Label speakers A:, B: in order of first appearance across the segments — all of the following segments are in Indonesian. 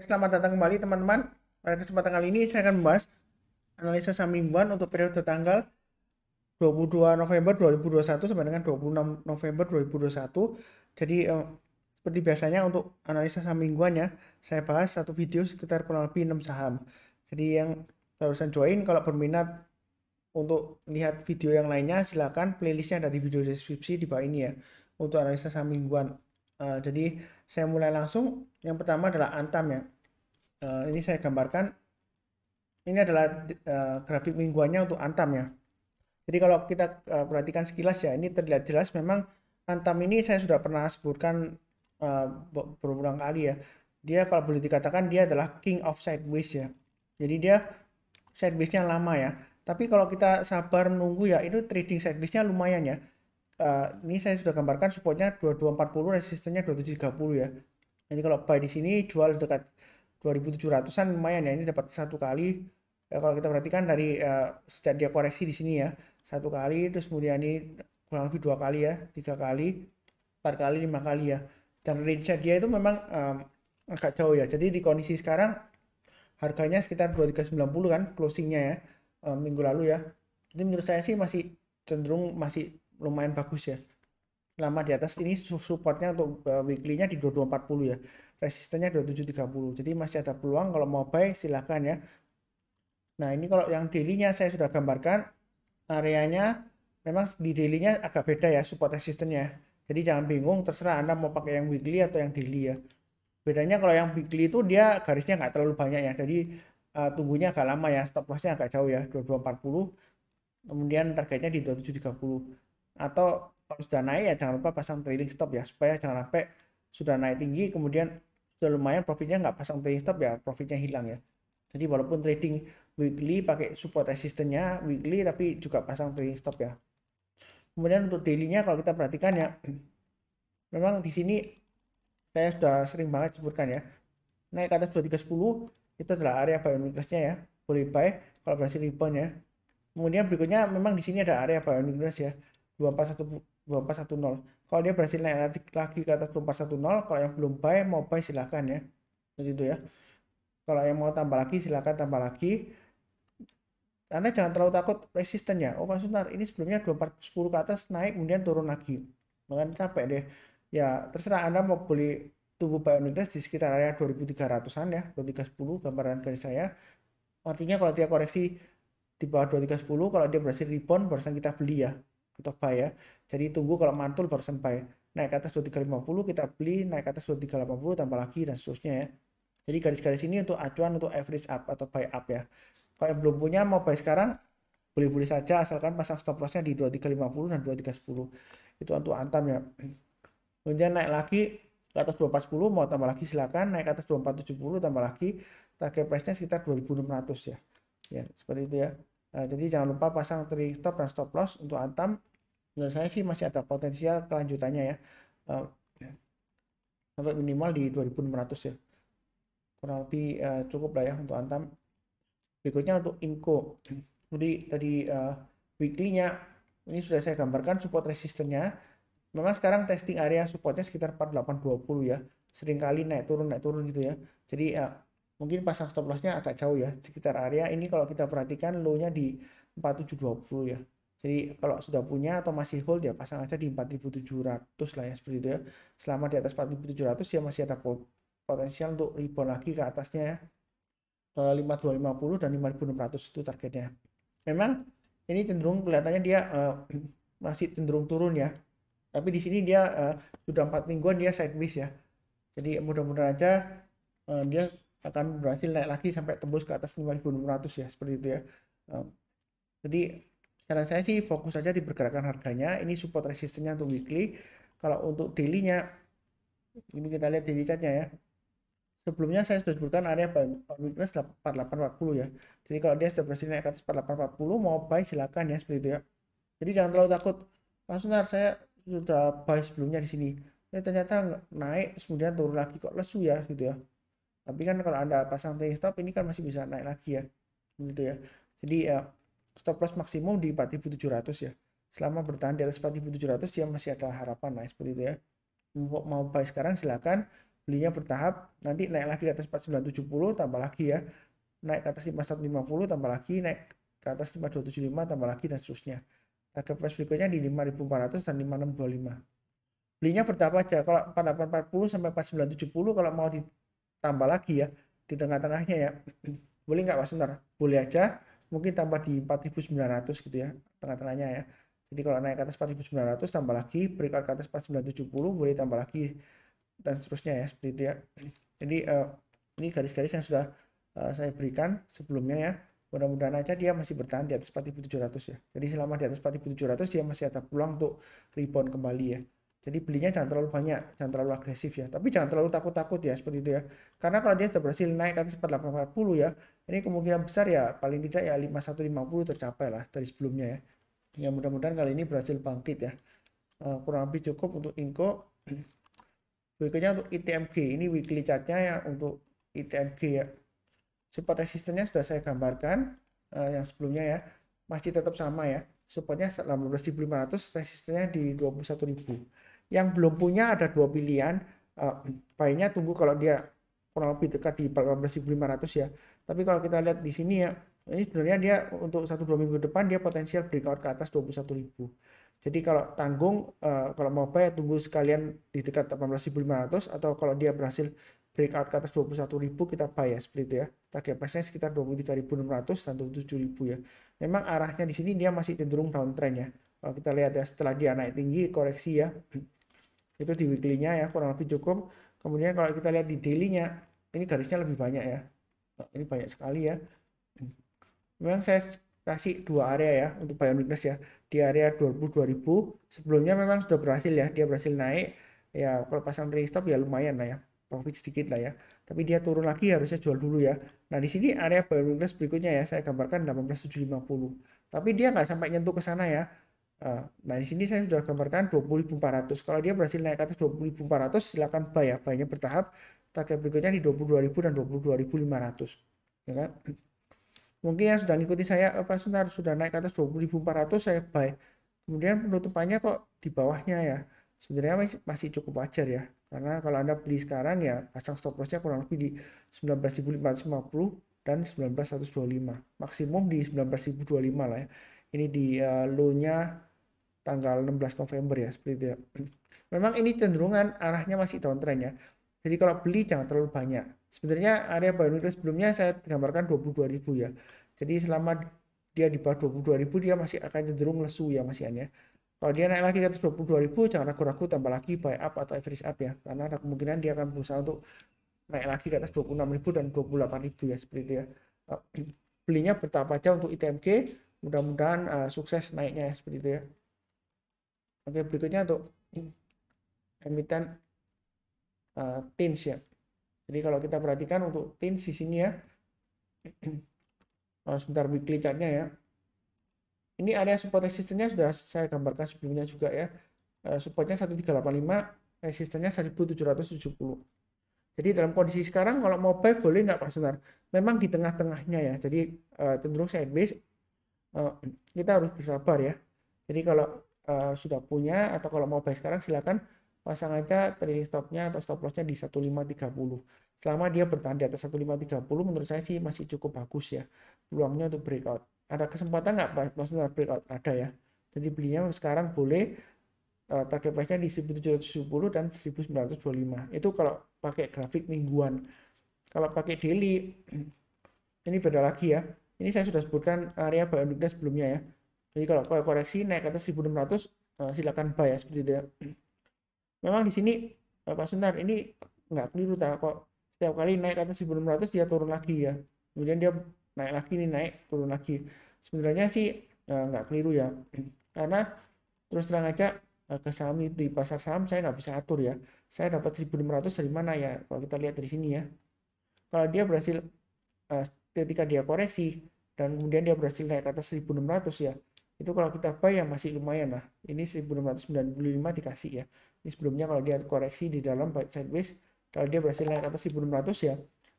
A: Selamat datang kembali teman-teman. Pada kesempatan kali ini saya akan membahas analisa saham mingguan untuk periode tanggal 22 November 2021 sampai dengan 26 November 2021. Jadi eh, seperti biasanya untuk analisa saham mingguan ya, saya bahas satu video sekitar kurang lebih 6 saham. Jadi yang barusan join kalau berminat untuk lihat video yang lainnya silahkan playlistnya ada di video deskripsi di bawah ini ya untuk analisa saham mingguan Uh, jadi saya mulai langsung. Yang pertama adalah Antam ya. Uh, ini saya gambarkan. Ini adalah uh, grafik mingguannya untuk Antam ya. Jadi kalau kita uh, perhatikan sekilas ya, ini terlihat jelas memang Antam ini saya sudah pernah sebutkan uh, berulang kali ya. Dia kalau boleh dikatakan dia adalah king of sideways ya. Jadi dia sideways-nya lama ya. Tapi kalau kita sabar menunggu ya, itu trading sideways-nya lumayan ya. Eh, ini saya sudah gambarkan supportnya 2240 resistennya 2730 ya jadi kalau buy di sini jual dekat 2700an lumayan ya ini dapat satu kali ya, kalau kita perhatikan dari uh, sejak dia koreksi di sini ya satu kali terus kemudian ini kurang lebih dua kali ya tiga kali empat kali lima kali ya dan range dia itu memang um, agak jauh ya jadi di kondisi sekarang harganya sekitar 2390 kan closingnya ya um, minggu lalu ya jadi menurut saya sih masih cenderung masih lumayan bagus ya lama di atas ini supportnya untuk eh, weekly-nya di 2240 ya resistennya 2730 jadi masih ada peluang kalau mau buy silahkan ya nah ini kalau yang daily-nya saya sudah gambarkan areanya memang di daily-nya agak beda ya support resistennya jadi jangan bingung terserah anda mau pakai yang weekly atau yang daily ya bedanya kalau yang weekly itu dia garisnya nggak terlalu banyak ya jadi uh, eh, tunggunya agak lama ya stop lossnya agak jauh ya 2240 kemudian targetnya di 2730 atau kalau sudah naik ya jangan lupa pasang trailing stop ya supaya jangan sampai sudah naik tinggi kemudian sudah lumayan profitnya nggak pasang trailing stop ya profitnya hilang ya jadi walaupun trading weekly pakai support resistennya weekly tapi juga pasang trailing stop ya kemudian untuk dailynya kalau kita perhatikan ya memang di sini saya sudah sering banget sebutkan ya naik ke atas 2310 itu adalah area buy on weakness-nya ya boleh buy kalau berhasil rebound ya kemudian berikutnya memang di sini ada area buy on weakness ya 2410 kalau dia berhasil naik lagi, ke atas 2410 kalau yang belum buy mau buy silahkan ya seperti itu ya kalau yang mau tambah lagi silahkan tambah lagi anda jangan terlalu takut resisten ya oh maksudnya ini sebelumnya 2410 ke atas naik kemudian turun lagi bahkan capek deh ya terserah Anda mau beli tubuh buy on di sekitar area 2300-an ya 2310 gambaran dari saya artinya kalau dia koreksi di bawah 2310 kalau dia berhasil rebound barusan kita beli ya atau buy ya. Jadi tunggu kalau mantul baru sampai naik ke atas 2350 kita beli naik ke atas 2380 tambah lagi dan seterusnya ya. Jadi garis-garis ini untuk acuan untuk average up atau buy up ya. Kalau yang belum punya mau buy sekarang boleh-boleh saja asalkan pasang stop lossnya di 2350 dan 2310. Itu untuk antam ya. Kemudian naik lagi ke atas 2410 mau tambah lagi silakan naik ke atas 2470 tambah lagi target price-nya sekitar 2600 ya. Ya, seperti itu ya. Nah, jadi jangan lupa pasang trailing stop dan stop loss untuk Antam. Menurut saya sih masih ada potensial kelanjutannya ya. Eh, sampai minimal di 2600 ya. Kurang lebih uh, cukup lah ya untuk Antam. Berikutnya untuk Inco. Jadi tadi uh, weekly-nya ini sudah saya gambarkan support resistennya. Memang sekarang testing area supportnya sekitar 4820 ya. Seringkali naik turun naik turun gitu ya. Jadi uh, mungkin pasang stop lossnya agak jauh ya sekitar area ini kalau kita perhatikan low-nya di 4720 ya jadi kalau sudah punya atau masih hold ya pasang aja di 4700 lah ya seperti itu ya selama di atas 4700 ya masih ada potensial untuk rebound lagi ke atasnya ya ke 5250 dan 5600 itu targetnya memang ini cenderung kelihatannya dia uh, masih cenderung turun ya tapi di sini dia uh, sudah empat mingguan dia sideways ya jadi mudah-mudahan aja uh, dia akan berhasil naik lagi sampai tembus ke atas 5.600 ya seperti itu ya jadi saran saya sih fokus saja di pergerakan harganya ini support resistennya untuk weekly kalau untuk dailynya ini kita lihat daily chartnya ya sebelumnya saya sudah sebutkan area weakness 4840 ya jadi kalau dia sudah berhasil naik ke atas 4840 mau buy silakan ya seperti itu ya jadi jangan terlalu takut langsung nah, saya sudah buy sebelumnya di sini ya ternyata naik kemudian turun lagi kok lesu ya gitu ya tapi kan kalau Anda pasang take stop ini kan masih bisa naik lagi ya. gitu ya. Jadi ya stop loss maksimum di 4700 ya. Selama bertahan di atas 4700 dia masih ada harapan naik seperti itu ya. Mau, mau buy sekarang silahkan belinya bertahap nanti naik lagi ke atas 4970 tambah lagi ya naik ke atas 5150 tambah lagi naik ke atas 5275 tambah lagi dan seterusnya target price berikutnya di 5400 dan 5625 belinya bertahap aja kalau 4840 sampai 4970 kalau mau di tambah lagi ya di tengah-tengahnya ya boleh nggak Pak Sunter? Boleh aja mungkin tambah di 4900 gitu ya tengah-tengahnya ya jadi kalau naik ke atas 4900 tambah lagi berikut ke atas 4970 boleh tambah lagi dan seterusnya ya seperti itu ya jadi uh, ini garis-garis yang sudah uh, saya berikan sebelumnya ya mudah-mudahan aja dia masih bertahan di atas 4700 ya jadi selama di atas 4700 dia masih ada pulang untuk rebound kembali ya jadi belinya jangan terlalu banyak, jangan terlalu agresif ya. Tapi jangan terlalu takut-takut ya seperti itu ya. Karena kalau dia sudah berhasil naik atas 4840 ya, ini kemungkinan besar ya paling tidak ya 5150 tercapai lah dari sebelumnya ya. Ya mudah-mudahan kali ini berhasil bangkit ya. Eh, kurang lebih cukup untuk Inco. Berikutnya untuk ITMG, ini weekly chartnya ya untuk ITMG ya. Support resistennya sudah saya gambarkan eh, yang sebelumnya ya. Masih tetap sama ya. Supportnya 18.500, resistennya di 21.000 yang belum punya ada dua pilihan uh, eh, baiknya tunggu kalau dia kurang lebih dekat di 18.500 ya tapi kalau kita lihat di sini ya ini sebenarnya dia untuk satu dua minggu depan dia potensial breakout ke atas 21.000 jadi kalau tanggung uh, kalau mau bayar tunggu sekalian di dekat 18.500 atau kalau dia berhasil breakout ke atas 21.000 kita bayar seperti itu ya target price nya sekitar 23.600 dan 27.000 ya memang arahnya di sini dia masih cenderung downtrend ya kalau kita lihat ya setelah dia naik tinggi koreksi ya itu di weekly-nya ya kurang lebih cukup kemudian kalau kita lihat di daily-nya ini garisnya lebih banyak ya ini banyak sekali ya memang saya kasih dua area ya untuk buy on weakness ya di area 22.000 sebelumnya memang sudah berhasil ya dia berhasil naik ya kalau pasang trading stop ya lumayan lah ya profit sedikit lah ya tapi dia turun lagi harusnya jual dulu ya nah di sini area buy on weakness berikutnya ya saya gambarkan 18.750 tapi dia nggak sampai nyentuh ke sana ya Nah, nah, di sini saya sudah gambarkan 20.400. Kalau dia berhasil naik ke atas 20.400, silakan buy ya. buy bertahap. Target berikutnya di 22.000 dan 22.500. Ya kan? Mungkin yang sudah ngikuti saya, apa oh, sebentar sudah naik ke atas 20.400 saya buy. Kemudian penutupannya kok di bawahnya ya. Sebenarnya masih cukup wajar ya. Karena kalau Anda beli sekarang ya pasang stop lossnya kurang lebih di 19.550 dan 19.125. Maksimum di 19.025 lah ya. Ini di uh, low-nya tanggal 16 November ya seperti itu ya. Memang ini cenderungan arahnya masih downtrend ya. Jadi kalau beli jangan terlalu banyak. Sebenarnya area buy window sebelumnya saya gambarkan 22.000 ya. Jadi selama dia di bawah 22.000 dia masih akan cenderung lesu ya masih ya. Kalau dia naik lagi ke atas 22.000 jangan ragu-ragu tambah lagi buy up atau average up ya. Karena ada kemungkinan dia akan berusaha untuk naik lagi ke atas 26.000 dan 28.000 ya seperti itu ya. Belinya bertahap aja untuk ITMG, mudah-mudahan uh, sukses naiknya ya, seperti itu ya. Oke, berikutnya untuk emiten uh, eh, tins ya. Jadi kalau kita perhatikan untuk tins di sini ya, oh, sebentar weekly chartnya ya. Ini area support resistennya sudah saya gambarkan sebelumnya juga ya. Uh, supportnya 1385, resistennya 1770. Jadi dalam kondisi sekarang kalau mau buy boleh nggak Pak Sunar? Memang di tengah-tengahnya ya. Jadi uh, cenderung sideways. Uh, kita harus bersabar ya. Jadi kalau Eh, sudah punya atau kalau mau buy sekarang silakan pasang aja trailing stopnya atau stop lossnya di 1530 selama dia bertahan di atas 1530 menurut saya sih masih cukup bagus ya peluangnya untuk breakout ada kesempatan nggak maksudnya breakout ada ya jadi belinya sekarang boleh uh, target price-nya di 1.770 dan 1925 itu kalau pakai grafik mingguan kalau pakai daily ini beda lagi ya ini saya sudah sebutkan area buy on sebelumnya ya jadi kalau koreksi naik ke atas 1600 eh, silakan buy ya seperti itu ya. Memang di sini eh, Pak Sunar ini nggak keliru tak kok setiap kali naik ke atas 1600 dia turun lagi ya. Kemudian dia naik lagi nih naik turun lagi. Sebenarnya sih eh, nggak keliru ya. Karena terus terang aja ke saham itu di pasar saham saya nggak bisa atur ya. Saya dapat 1500 dari mana ya? Kalau kita lihat dari sini ya. Kalau dia berhasil ketika dia koreksi dan kemudian dia berhasil naik ke atas 1600 ya itu kalau kita buy ya masih lumayan lah ini 1695 dikasih ya ini sebelumnya kalau dia koreksi di dalam sideways kalau dia berhasil naik atas 1600 ya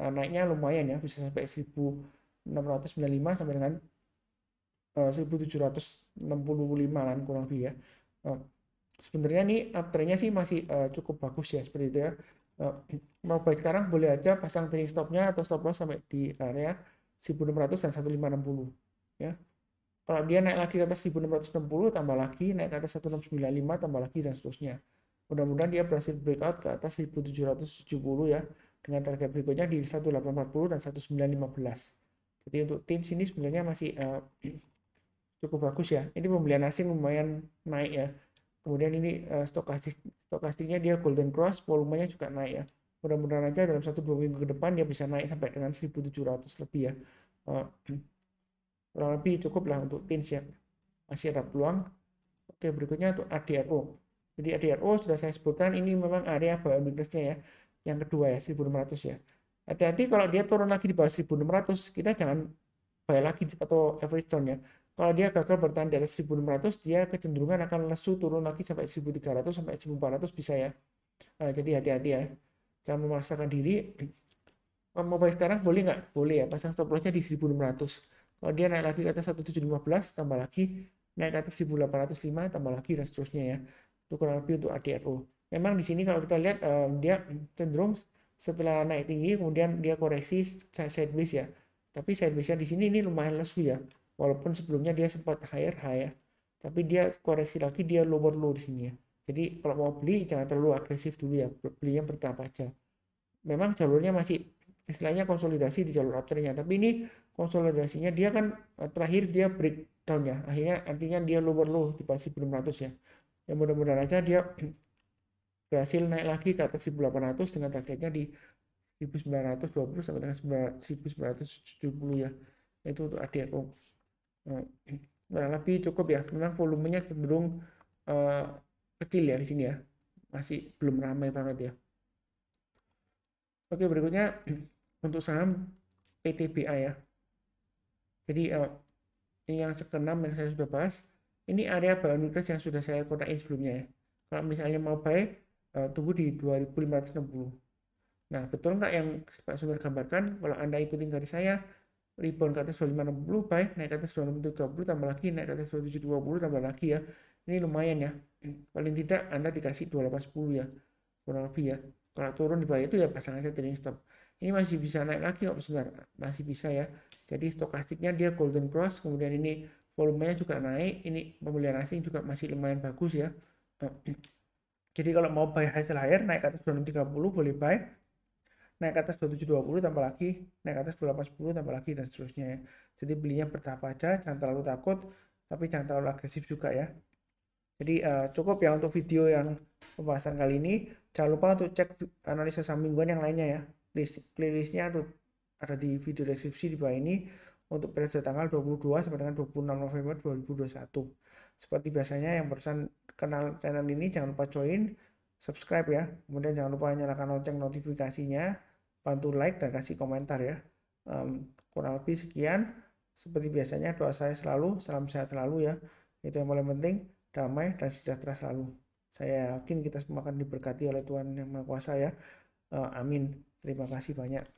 A: eh, naiknya lumayan ya bisa sampai 1695 sampai dengan 1765 eh, kan kurang lebih ya eh, sebenarnya ini uptrendnya sih masih cukup bagus ya seperti itu ya mau baik sekarang boleh aja pasang trading stopnya atau stop loss sampai di area 1600 dan 1560 ya kalau dia naik lagi ke atas 1660, tambah lagi, naik ke atas 1695, tambah lagi, dan seterusnya. Mudah-mudahan dia berhasil breakout ke atas 1770 ya, dengan target berikutnya di 1840 dan 1915. Jadi untuk tim sini sebenarnya masih uh, cukup bagus ya. Ini pembelian asing lumayan naik ya. Kemudian ini uh, stokastik stokastiknya dia golden cross, volumenya juga naik ya. Mudah-mudahan aja dalam satu dua minggu ke depan dia bisa naik sampai dengan 1.700 lebih ya. Uh, kurang lebih cukup lah untuk pins yang masih ada peluang oke berikutnya untuk ADRO jadi ADRO sudah saya sebutkan ini memang area bawah minusnya ya yang kedua ya 1600 ya hati-hati kalau dia turun lagi di bawah 1600 kita jangan buy lagi atau average zone ya kalau dia gagal bertahan di atas 1600 dia kecenderungan akan lesu turun lagi sampai 1300 sampai 1400 bisa ya nah, jadi hati-hati ya jangan memaksakan diri mau buy sekarang boleh nggak boleh ya pasang stop lossnya di 1600 kalau oh, dia naik lagi ke atas 1715, tambah lagi naik ke atas 1805, tambah lagi dan seterusnya ya. Itu kurang lebih untuk ADRO. Memang di sini kalau kita lihat um, dia cenderung setelah naik tinggi kemudian dia koreksi sideways ya. Tapi sidewaysnya di sini ini lumayan lesu ya. Walaupun sebelumnya dia sempat higher high ya. Tapi dia koreksi lagi dia lower low di sini ya. Jadi kalau mau beli jangan terlalu agresif dulu ya. Beli yang bertahap aja. Memang jalurnya masih istilahnya konsolidasi di jalur uptrendnya tapi ini konsolidasinya dia kan eh, terakhir dia breakdown ya akhirnya artinya dia lower low di pasif ratus ya ya mudah-mudahan aja dia berhasil naik lagi ke atas 1800 dengan targetnya di 1920 sampai dengan 1970 ya itu untuk ADRO nah, lebih cukup ya memang volumenya cenderung uh, kecil ya di sini ya masih belum ramai banget ya oke berikutnya untuk saham PTBA ya. Jadi uh, yang sekenam yang saya sudah bahas, ini area bahan on yang sudah saya kotakin sebelumnya ya. Kalau misalnya mau buy, uh, tunggu di 2560. Nah, betul nggak yang Pak Sumber gambarkan? Kalau Anda ikutin garis saya, rebound ke atas 2560 buy, naik ke atas 2630 tambah lagi, naik ke atas 2720 tambah lagi ya. Ini lumayan ya. Paling tidak Anda dikasih 2810 ya, kurang lebih ya. Kalau turun di bawah itu ya pasang aja trading stop. Ini masih bisa naik lagi kok, sebentar. Masih bisa ya. Jadi stokastiknya dia golden cross, kemudian ini volumenya juga naik, ini pembelian asing juga masih lumayan bagus ya. Jadi kalau mau buy hasil air naik ke atas 2630 boleh buy, naik ke atas 2720 tambah lagi, naik ke atas 2810 tambah lagi, dan seterusnya ya. Jadi belinya bertahap aja, jangan terlalu takut, tapi jangan terlalu agresif juga ya. Jadi uh, cukup ya untuk video yang pembahasan kali ini. Jangan lupa untuk cek analisa saham mingguan yang lainnya ya list playlistnya ada, ada di video deskripsi di bawah ini untuk periode tanggal 22 sampai dengan 26 November 2021. Seperti biasanya yang barusan kenal channel ini jangan lupa join, subscribe ya. Kemudian jangan lupa nyalakan lonceng notifikasinya, bantu like dan kasih komentar ya. Um, kurang lebih sekian. Seperti biasanya doa saya selalu, salam sehat selalu ya. Itu yang paling penting, damai dan sejahtera selalu. Saya yakin kita semua akan diberkati oleh Tuhan Yang Maha Kuasa ya. Uh, amin. Terima kasih banyak.